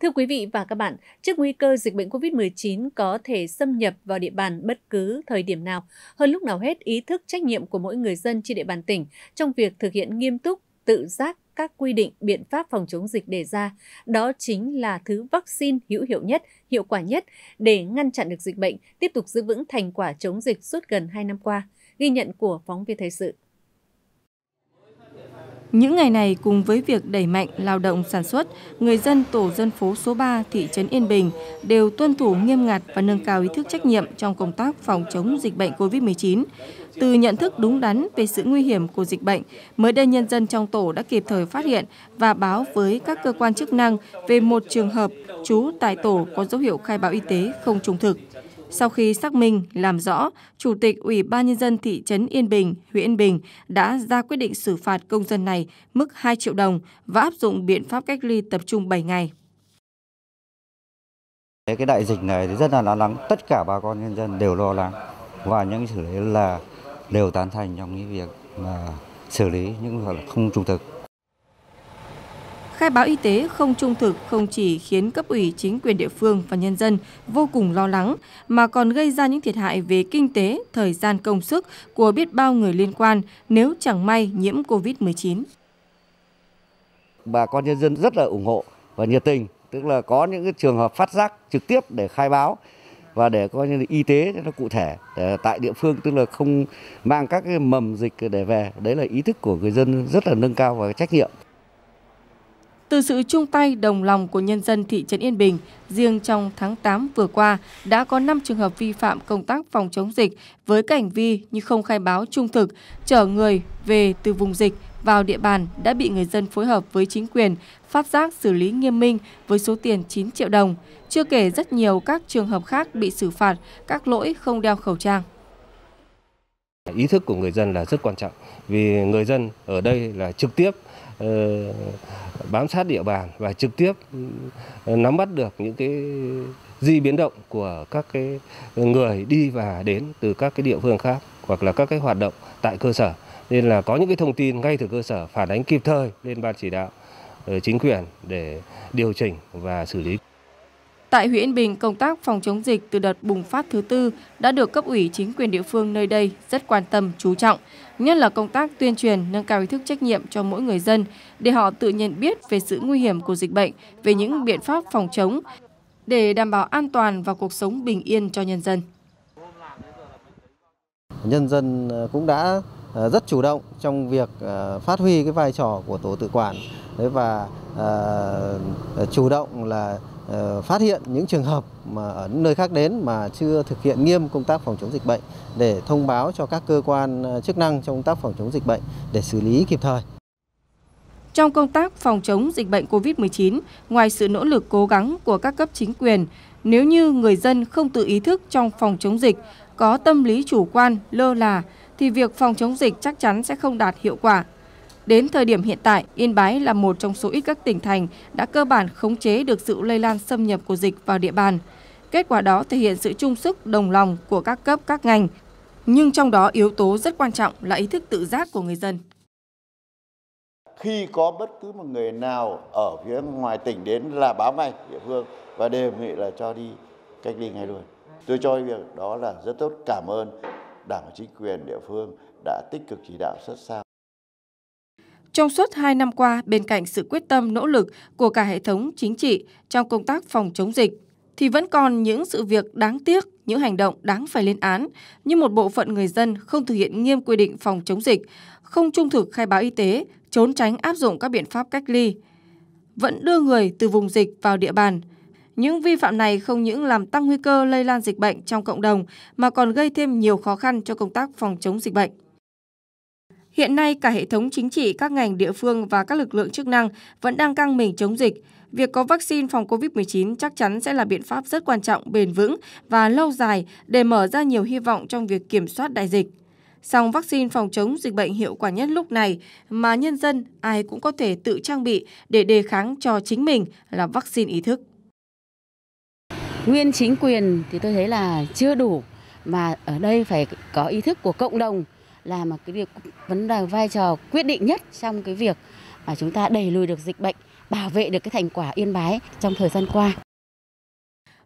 Thưa quý vị và các bạn, trước nguy cơ dịch bệnh COVID-19 có thể xâm nhập vào địa bàn bất cứ thời điểm nào, hơn lúc nào hết ý thức trách nhiệm của mỗi người dân trên địa bàn tỉnh trong việc thực hiện nghiêm túc, tự giác các quy định, biện pháp phòng chống dịch đề ra, đó chính là thứ vaccine hữu hiệu nhất, hiệu quả nhất để ngăn chặn được dịch bệnh, tiếp tục giữ vững thành quả chống dịch suốt gần 2 năm qua, ghi nhận của phóng viên Thời sự. Những ngày này cùng với việc đẩy mạnh lao động sản xuất, người dân tổ dân phố số 3 thị trấn Yên Bình đều tuân thủ nghiêm ngặt và nâng cao ý thức trách nhiệm trong công tác phòng chống dịch bệnh COVID-19. Từ nhận thức đúng đắn về sự nguy hiểm của dịch bệnh, mới đây nhân dân trong tổ đã kịp thời phát hiện và báo với các cơ quan chức năng về một trường hợp trú tại tổ có dấu hiệu khai báo y tế không trung thực. Sau khi xác minh, làm rõ, Chủ tịch Ủy ban Nhân dân thị trấn Yên Bình, huyện Yên Bình đã ra quyết định xử phạt công dân này mức 2 triệu đồng và áp dụng biện pháp cách ly tập trung 7 ngày. Cái đại dịch này thì rất là lo lắng, tất cả bà con nhân dân đều lo lắng và những xử lý là đều tán thành trong cái việc mà xử lý những việc không trung thực. Khai báo y tế không trung thực không chỉ khiến cấp ủy chính quyền địa phương và nhân dân vô cùng lo lắng mà còn gây ra những thiệt hại về kinh tế, thời gian công sức của biết bao người liên quan nếu chẳng may nhiễm COVID-19. Bà con nhân dân rất là ủng hộ và nhiệt tình, tức là có những cái trường hợp phát giác trực tiếp để khai báo và để coi như là y tế nó cụ thể để tại địa phương tức là không mang các cái mầm dịch để về đấy là ý thức của người dân rất là nâng cao và trách nhiệm từ sự chung tay đồng lòng của nhân dân thị trấn Yên Bình, riêng trong tháng 8 vừa qua đã có 5 trường hợp vi phạm công tác phòng chống dịch với cảnh vi như không khai báo trung thực, chở người về từ vùng dịch vào địa bàn đã bị người dân phối hợp với chính quyền phát giác xử lý nghiêm minh với số tiền 9 triệu đồng. Chưa kể rất nhiều các trường hợp khác bị xử phạt các lỗi không đeo khẩu trang. Ý thức của người dân là rất quan trọng vì người dân ở đây là trực tiếp ờ, bám sát địa bàn và trực tiếp ừ, nắm bắt được những cái di biến động của các cái người đi và đến từ các cái địa phương khác hoặc là các cái hoạt động tại cơ sở nên là có những cái thông tin ngay từ cơ sở phản ánh kịp thời lên ban chỉ đạo ờ, chính quyền để điều chỉnh và xử lý Tại huyện Bình, công tác phòng chống dịch từ đợt bùng phát thứ tư đã được cấp ủy chính quyền địa phương nơi đây rất quan tâm, chú trọng, nhất là công tác tuyên truyền, nâng cao ý thức trách nhiệm cho mỗi người dân để họ tự nhận biết về sự nguy hiểm của dịch bệnh, về những biện pháp phòng chống để đảm bảo an toàn và cuộc sống bình yên cho nhân dân. Nhân dân ờ, cũng đã ờ, rất chủ động trong việc ờ, phát huy cái vai trò của tổ tự quản và chủ động là Ờ, phát hiện những trường hợp mà ở nơi khác đến mà chưa thực hiện nghiêm công tác phòng chống dịch bệnh để thông báo cho các cơ quan ờ, chức năng trong công tác phòng chống dịch bệnh để xử lý kịp thời. Trong công tác phòng chống dịch bệnh COVID-19, ngoài sự nỗ lực cố gắng của các cấp chính quyền, nếu như người dân không tự ý thức trong phòng chống dịch, có tâm lý chủ quan, lơ là, thì việc phòng chống dịch chắc chắn sẽ không đạt hiệu quả. Đến thời điểm hiện tại, Yên Bái là một trong số ít các tỉnh thành đã cơ bản khống chế được sự lây lan xâm nhập của dịch vào địa bàn. Kết quả đó thể hiện sự chung sức đồng lòng của các cấp các ngành, nhưng trong đó yếu tố rất quan trọng là ý thức tự giác của người dân. Khi có bất cứ một người nào ở phía ngoài tỉnh đến là báo ngay địa phương và đề nghị là cho đi cách ly ngay luôn. Tôi cho việc đó là rất tốt. Cảm ơn Đảng chính quyền địa phương đã tích cực chỉ đạo sát sao. Trong suốt 2 năm qua, bên cạnh sự quyết tâm nỗ lực của cả hệ thống chính trị trong công tác phòng chống dịch, thì vẫn còn những sự việc đáng tiếc, những hành động đáng phải lên án, như một bộ phận người dân không thực hiện nghiêm quy định phòng chống dịch, không trung thực khai báo y tế, trốn tránh áp dụng các biện pháp cách ly, vẫn đưa người từ vùng dịch vào địa bàn. Những vi phạm này không những làm tăng nguy cơ lây lan dịch bệnh trong cộng đồng mà còn gây thêm nhiều khó khăn cho công tác phòng chống dịch bệnh. Hiện nay, cả hệ thống chính trị, các ngành địa phương và các lực lượng chức năng vẫn đang căng mình chống dịch. Việc có vaccine phòng COVID-19 chắc chắn sẽ là biện pháp rất quan trọng, bền vững và lâu dài để mở ra nhiều hy vọng trong việc kiểm soát đại dịch. Song vaccine phòng chống dịch bệnh hiệu quả nhất lúc này mà nhân dân ai cũng có thể tự trang bị để đề kháng cho chính mình là vaccine ý thức. Nguyên chính quyền thì tôi thấy là chưa đủ mà ở đây phải có ý thức của cộng đồng là một cái việc vấn đề vai trò quyết định nhất trong cái việc mà chúng ta đẩy lùi được dịch bệnh, bảo vệ được cái thành quả Yên Bái trong thời gian qua.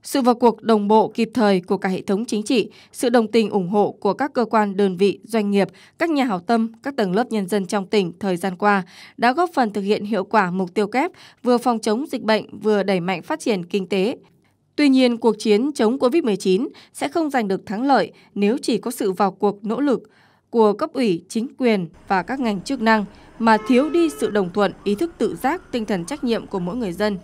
Sự vào cuộc đồng bộ kịp thời của cả hệ thống chính trị, sự đồng tình ủng hộ của các cơ quan, đơn vị, doanh nghiệp, các nhà hảo tâm, các tầng lớp nhân dân trong tỉnh thời gian qua đã góp phần thực hiện hiệu quả mục tiêu kép vừa phòng chống dịch bệnh vừa đẩy mạnh phát triển kinh tế. Tuy nhiên, cuộc chiến chống COVID-19 sẽ không giành được thắng lợi nếu chỉ có sự vào cuộc nỗ lực, của cấp ủy, chính quyền và các ngành chức năng mà thiếu đi sự đồng thuận, ý thức tự giác, tinh thần trách nhiệm của mỗi người dân.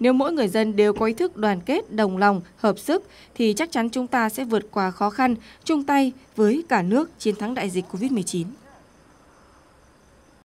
Nếu mỗi người dân đều có ý thức đoàn kết, đồng lòng, hợp sức thì chắc chắn chúng ta sẽ vượt qua khó khăn, chung tay với cả nước chiến thắng đại dịch Covid-19.